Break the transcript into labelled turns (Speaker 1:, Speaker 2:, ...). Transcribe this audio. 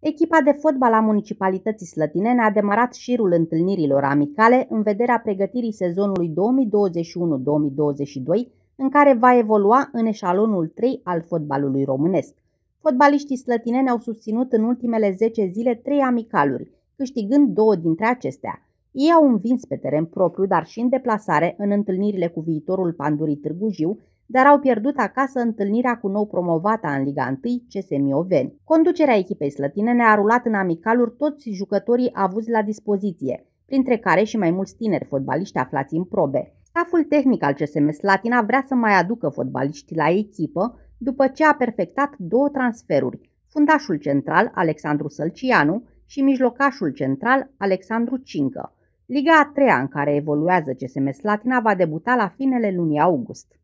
Speaker 1: Echipa de fotbal a Municipalității Slătinene a demarat șirul întâlnirilor amicale în vederea pregătirii sezonului 2021-2022, în care va evolua în eșalonul 3 al fotbalului românesc. Fotbaliștii slătineni au susținut în ultimele 10 zile trei amicaluri, câștigând două dintre acestea. Ei au învins pe teren propriu, dar și în deplasare, în întâlnirile cu viitorul Pandurii Târgu Jiu, dar au pierdut acasă întâlnirea cu nou promovata în Liga 1, CS Mioveni. Conducerea echipei slătinene a rulat în amicaluri toți jucătorii avuți la dispoziție, printre care și mai mulți tineri fotbaliști aflați în probe. Staful tehnic al CSM Slatina vrea să mai aducă fotbaliști la echipă după ce a perfectat două transferuri, fundașul central Alexandru Sălcianu și mijlocașul central Alexandru Cincă. Liga a treia în care evoluează CSM Slatina va debuta la finele lunii august.